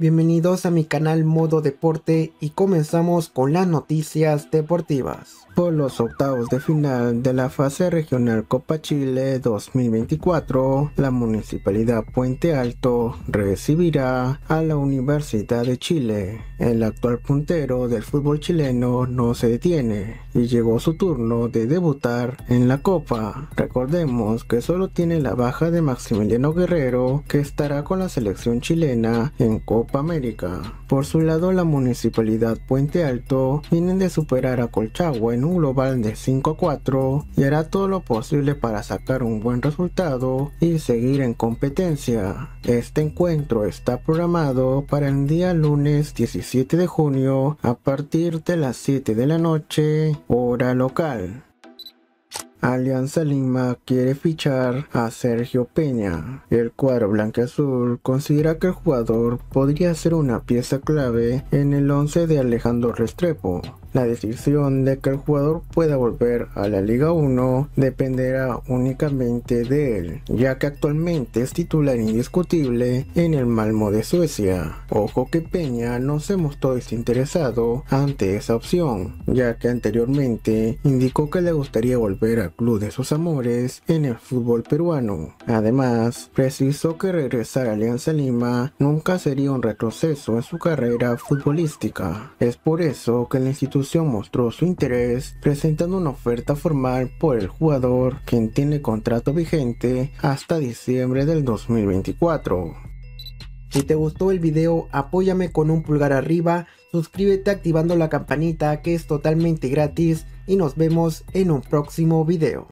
Bienvenidos a mi canal Modo Deporte y comenzamos con las noticias deportivas. Por los octavos de final de la fase regional Copa Chile 2024, la Municipalidad Puente Alto recibirá a la Universidad de Chile. El actual puntero del fútbol chileno no se detiene y llegó su turno de debutar en la Copa. Recordemos que solo tiene la baja de Maximiliano Guerrero que estará con la selección chilena en Copa América. Por su lado, la municipalidad Puente Alto vienen de superar a Colchagua en un global de 5-4 y hará todo lo posible para sacar un buen resultado y seguir en competencia. Este encuentro está programado para el día lunes 17 de junio a partir de las 7 de la noche, hora local. Alianza Lima quiere fichar a Sergio Peña. El cuadro blanco-azul considera que el jugador podría ser una pieza clave en el once de Alejandro Restrepo, la decisión de que el jugador pueda volver a la Liga 1 dependerá únicamente de él, ya que actualmente es titular indiscutible en el Malmo de Suecia. Ojo que Peña no se mostró desinteresado ante esa opción, ya que anteriormente indicó que le gustaría volver al club de sus amores en el fútbol peruano. Además, precisó que regresar a Alianza Lima nunca sería un retroceso en su carrera futbolística. Es por eso que la institución mostró su interés presentando una oferta formal por el jugador quien tiene contrato vigente hasta diciembre del 2024. Si te gustó el video apóyame con un pulgar arriba, suscríbete activando la campanita que es totalmente gratis y nos vemos en un próximo video.